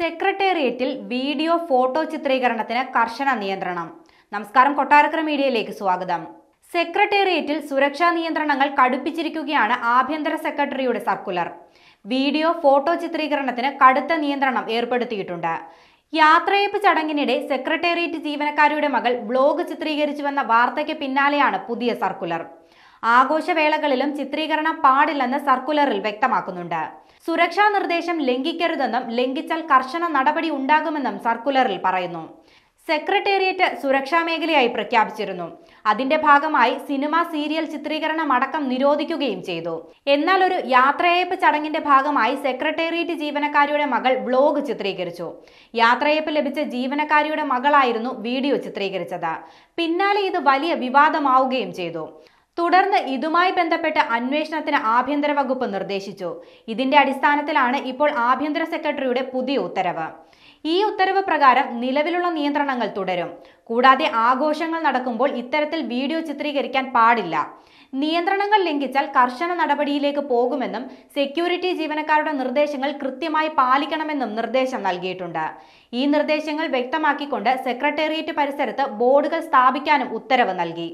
സെക്രട്ടേറിയറ്റിൽ video photo ചിത്രീകരണത്തിന് കർശന നിയന്ത്രണം നമസ്കാരം കൊട്ടാരക്കര മീഡിയയിലേക്ക് സ്വാഗതം സെക്രട്ടേറിയറ്റിൽ സുരക്ഷാ നിയന്ത്രണങ്ങൾ കടുപ്പിച്ചിരിക്കുകയാണ് ആഭ്യന്തര സെക്രട്ടറിയുടെ സർക്കുലർ വീഡിയോ ഫോട്ടോ ചിത്രീകരണത്തിന് കടുത്ത നിയന്ത്രണം ഏർപ്പെടുത്തിയിട്ടുണ്ട് യാത്രയപ്പ് ചടങ്ങിനിടെ സെക്രട്ടേറിയറ്റ് ജീവനക്കാരിയുടെ മകൾ ബ്ലോഗ് ചിത്രീകരിച്ചുവെന്ന വാർത്തയ്ക്ക് പിന്നാലെയാണ് പുതിയ സർക്കുലർ ആഘോഷവേളകളിലും ചിത്രീകരണം പാടില്ലെന്ന് സർക്കുലറിൽ വ്യക്തമാക്കുന്നുണ്ട് സുരക്ഷാ നിർദ്ദേശം ലംഘിക്കരുതെന്നും ലംഘിച്ചാൽ കർശന നടപടി ഉണ്ടാകുമെന്നും സർക്കുലറിൽ പറയുന്നു സെക്രട്ടേറിയറ്റ് സുരക്ഷാ മേഖലയായി പ്രഖ്യാപിച്ചിരുന്നു അതിന്റെ ഭാഗമായി സിനിമ സീരിയൽ ചിത്രീകരണം അടക്കം നിരോധിക്കുകയും ചെയ്തു എന്നാൽ ഒരു യാത്രയയപ്പ് ചടങ്ങിന്റെ ഭാഗമായി സെക്രട്ടേറിയറ്റ് ജീവനക്കാരിയുടെ മകൾ വ്ലോഗ് ചിത്രീകരിച്ചു യാത്രയയപ്പ് ലഭിച്ച ജീവനക്കാരിയുടെ മകളായിരുന്നു വീഡിയോ ചിത്രീകരിച്ചത് പിന്നാലെ ഇത് വലിയ വിവാദമാവുകയും ചെയ്തു തുടർന്ന് ഇതുമായി ബന്ധപ്പെട്ട അന്വേഷണത്തിന് ആഭ്യന്തര വകുപ്പ് നിർദ്ദേശിച്ചു ഇതിന്റെ അടിസ്ഥാനത്തിലാണ് ഇപ്പോൾ ആഭ്യന്തര സെക്രട്ടറിയുടെ പുതിയ ഉത്തരവ് ഈ ഉത്തരവ് പ്രകാരം നിലവിലുള്ള നിയന്ത്രണങ്ങൾ തുടരും കൂടാതെ ആഘോഷങ്ങൾ നടക്കുമ്പോൾ ഇത്തരത്തിൽ വീഡിയോ ചിത്രീകരിക്കാൻ പാടില്ല നിയന്ത്രണങ്ങൾ ലംഘിച്ചാൽ കർശന നടപടിയിലേക്ക് പോകുമെന്നും സെക്യൂരിറ്റി ജീവനക്കാരുടെ നിർദ്ദേശങ്ങൾ കൃത്യമായി പാലിക്കണമെന്നും നിർദ്ദേശം നൽകിയിട്ടുണ്ട് ഈ നിർദ്ദേശങ്ങൾ വ്യക്തമാക്കിക്കൊണ്ട് സെക്രട്ടേറിയറ്റ് പരിസരത്ത് ബോർഡുകൾ സ്ഥാപിക്കാനും ഉത്തരവ് നൽകി